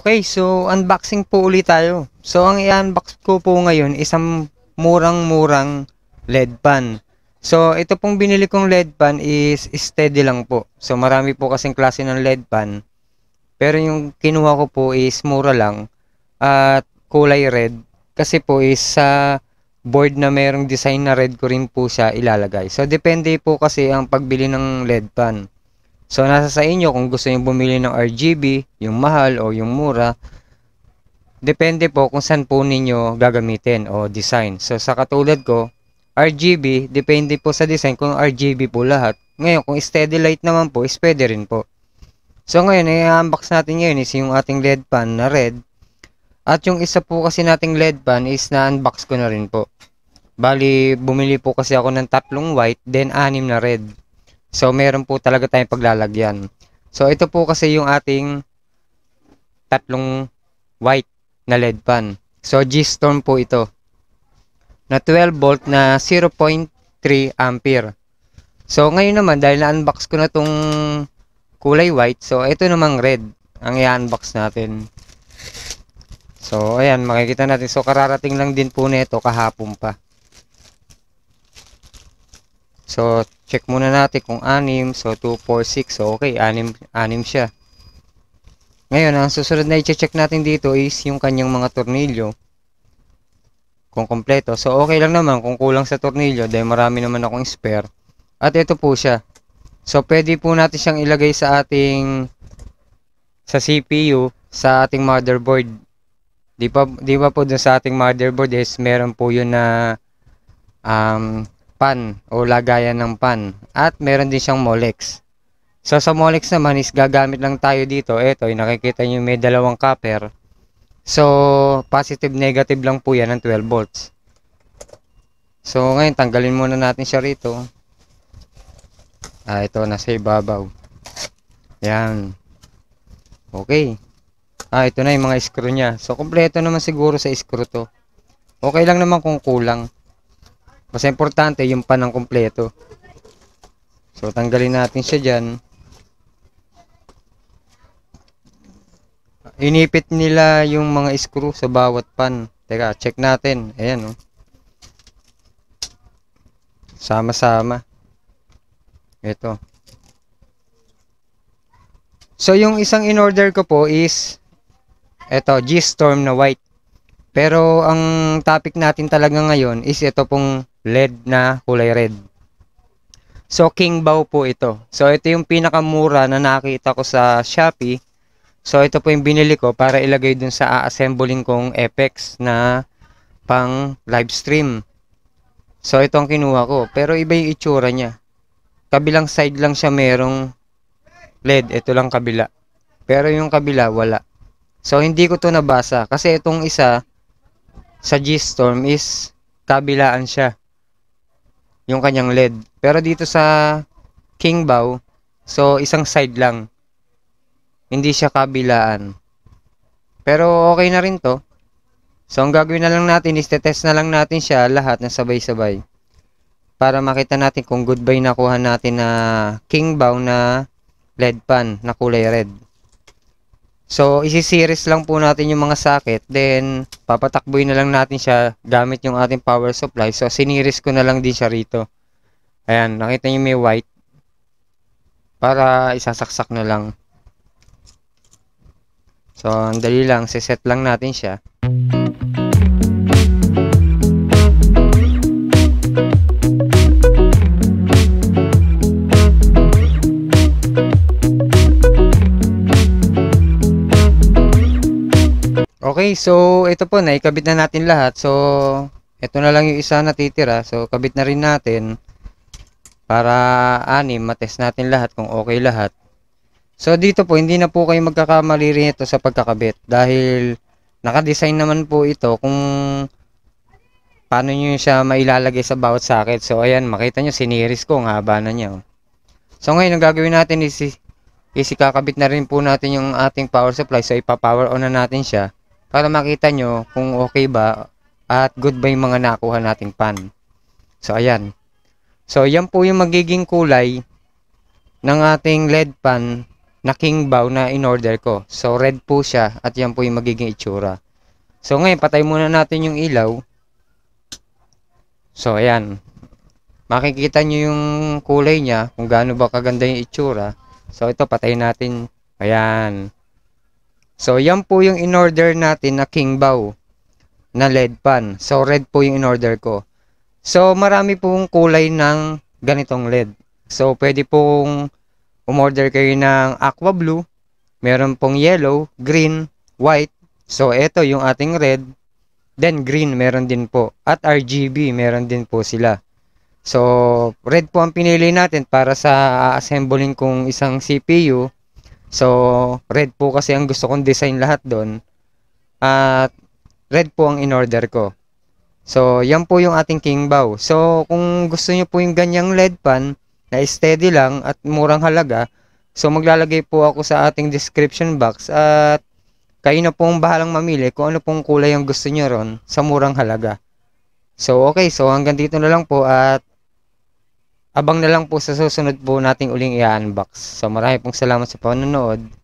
Okay, so unboxing po ulit tayo. So ang i-unbox ko po ngayon isang murang-murang LED pan. So ito pong binili kong LED pan is steady lang po. So marami po kasing klase ng LED pan. Pero yung kinuha ko po is mura lang at kulay red kasi po is sa board na mayroong design na red ko rin po siya ilalagay. So depende po kasi ang pagbili ng LED pan. So, nasa sa inyo kung gusto niyo bumili ng RGB, yung mahal o yung mura, depende po kung saan po ninyo gagamitin o design. So, sa katulad ko, RGB, depende po sa design kung RGB po lahat. Ngayon, kung steady light naman po, is pwede rin po. So, ngayon, i-unbox natin ngayon is yung ating LED pan na red. At yung isa po kasi nating LED pan is na-unbox ko na rin po. Bali, bumili po kasi ako ng tatlong white, then anim na red. So, meron po talaga tayong paglalagyan. So, ito po kasi yung ating tatlong white na LED pan. So, G-Storm po ito. Na 12 volt na 0.3 ampere. So, ngayon naman, dahil na-unbox ko na tong kulay white, so, ito namang red ang i-unbox natin. So, ayan, makikita natin. So, kararating lang din po nito kahapon pa. So, check muna natin kung 6. So, 2, 4, 6. So, okay. 6, 6 siya. Ngayon, ang susunod na i-check natin dito is yung kanyang mga tornilyo. Kung kompleto. So, okay lang naman kung kulang sa tornilyo dahil marami naman akong spare. At ito po siya. So, pwede po natin siyang ilagay sa ating sa CPU sa ating motherboard. Di pa, di ba po dun sa ating motherboard is meron po yun na um, pan o lagayan ng pan. At meron din siyang Molex. So sa Molex naman is gagamit lang tayo dito. Ito, yung eh, nakikita nyo may dalawang copper. So positive negative lang po yan ng 12 volts. So ngayon tanggalin muna natin siya rito. Ah, ito nasa ibabaw. Yan. Okay. Ah, ito na yung mga screw niya. So kompleto naman siguro sa screw to. Okay lang naman kung kulang. Mas importante yung panang kumpleto. So tanggalin natin siya diyan. Inipit nila yung mga screw sa bawat pan. Teka, check natin. Ayan oh. Sama-sama. Ito. So yung isang in-order ko po is ito, G-Storm na white. Pero ang topic natin talaga ngayon is ito pong LED na kulay red. So, king bow po ito. So, ito yung pinakamura na nakita ko sa Shopee. So, ito po yung binili ko para ilagay dun sa assembling kong effects na pang live stream. So, ito ang kinuha ko. Pero iba yung itsura niya. Kabilang side lang siya merong LED. Ito lang kabila. Pero yung kabila, wala. So, hindi ko to nabasa. Kasi itong isa, sa G-Storm is kabilaan siya yung kanyang LED. Pero dito sa King bow, so isang side lang. Hindi siya kabilaan. Pero okay na rin to. So ang gagawin na lang natin is test na lang natin siya lahat na sabay-sabay. Para makita natin kung good ba yung nakuha natin na King bow na LED pan na kulay red. So, isi-series lang po natin yung mga socket. Then, papatakboy na lang natin siya gamit yung ating power supply. So, siniris ko na lang din siya rito. Ayan, nakita niyo may white. Para isasaksak na lang. So, ang dali lang. Siset lang natin siya. Okay, so ito po, na ikabit na natin lahat. So, ito na lang yung isa natitira. So, kabit na rin natin para anim, matest natin lahat kung okay lahat. So, dito po, hindi na po kayo magkakamali rin ito sa pagkakabit dahil naka-design naman po ito kung paano nyo siya mailalagay sa bawat socket. So, ayan, makita niyo siniris ko, ang haba na niya. So, ngayon, ang gagawin natin is, is ikakabit na rin po natin yung ating power supply. So, ipa-power on na natin siya para makita nyo kung okay ba at good ba yung mga nakuha nating pan. So, ayan. So, yan po yung magiging kulay ng ating LED pan na king bow na in-order ko. So, red po siya at yan po yung magiging itsura. So, ngayon, patay muna natin yung ilaw. So, ayan. Makikita nyo yung kulay niya kung gaano ba kaganda yung itsura. So, ito, patayin natin. Ayan. So, yan po yung in-order natin na king bow na LED pan. So, red po yung in-order ko. So, marami pong kulay ng ganitong LED. So, pwede pong umorder kayo ng aqua blue. Meron pong yellow, green, white. So, ito yung ating red. Then, green meron din po. At RGB meron din po sila. So, red po ang pinili natin para sa assembling kong isang CPU So, red po kasi ang gusto kong design lahat doon. At red po ang in-order ko. So, yan po yung ating king bow. So, kung gusto nyo po yung ganyang LED pan na steady lang at murang halaga, so maglalagay po ako sa ating description box at kayo na pong bahalang mamili kung ano pong kulay ang gusto nyo ron sa murang halaga. So, okay. So, hanggang dito na lang po at Abang na lang po sa susunod po nating uling i-unbox. So marami pong salamat sa panonood.